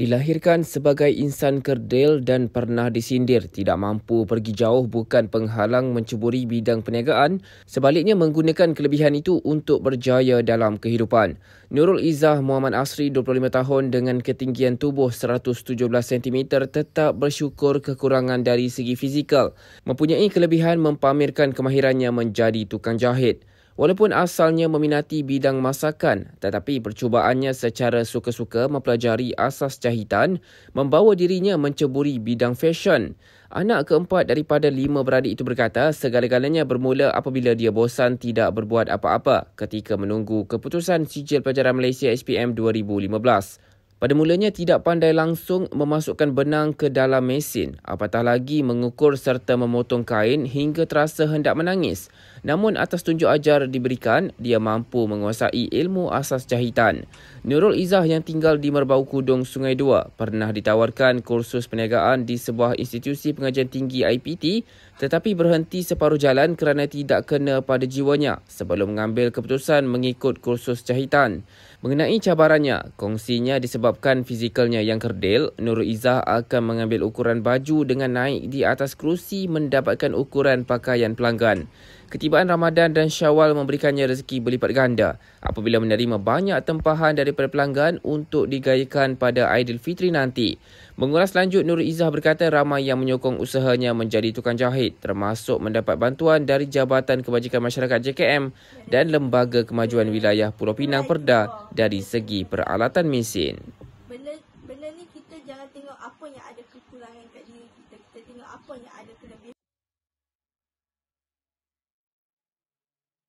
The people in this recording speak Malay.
Dilahirkan sebagai insan kerdil dan pernah disindir tidak mampu pergi jauh bukan penghalang mencuburi bidang perniagaan sebaliknya menggunakan kelebihan itu untuk berjaya dalam kehidupan. Nurul Izzah Muhammad Asri 25 tahun dengan ketinggian tubuh 117 cm tetap bersyukur kekurangan dari segi fizikal mempunyai kelebihan mempamerkan kemahirannya menjadi tukang jahit. Walaupun asalnya meminati bidang masakan, tetapi percubaannya secara suka-suka mempelajari asas jahitan membawa dirinya menceburi bidang fesyen. Anak keempat daripada lima beradik itu berkata segala-galanya bermula apabila dia bosan tidak berbuat apa-apa ketika menunggu keputusan sijil pelajaran Malaysia SPM 2015. Pada mulanya tidak pandai langsung memasukkan benang ke dalam mesin, apatah lagi mengukur serta memotong kain hingga terasa hendak menangis. Namun atas tunjuk ajar diberikan, dia mampu menguasai ilmu asas jahitan. Nurul Izzah yang tinggal di Merbau Kudung Sungai Dua pernah ditawarkan kursus perniagaan di sebuah institusi pengajian tinggi IPT tetapi berhenti separuh jalan kerana tidak kena pada jiwanya sebelum mengambil keputusan mengikut kursus jahitan. Mengenai cabarannya, kongsinya disebabkan disebabkan fizikalnya yang kerdil, Nurul Izzah akan mengambil ukuran baju dengan naik di atas kerusi mendapatkan ukuran pakaian pelanggan. Ketibaan Ramadan dan Syawal memberikannya rezeki berlipat ganda apabila menerima banyak tempahan daripada pelanggan untuk digayakan pada Aidilfitri nanti. Mengulas lanjut, Nur Izzah berkata ramai yang menyokong usahanya menjadi tukang jahit termasuk mendapat bantuan dari Jabatan Kebajikan Masyarakat JKM dan Lembaga Kemajuan Wilayah Pulau Pinang Perda dari segi peralatan mesin kekurangan kat diri kita. Kita tengok apa yang ada kelebihan.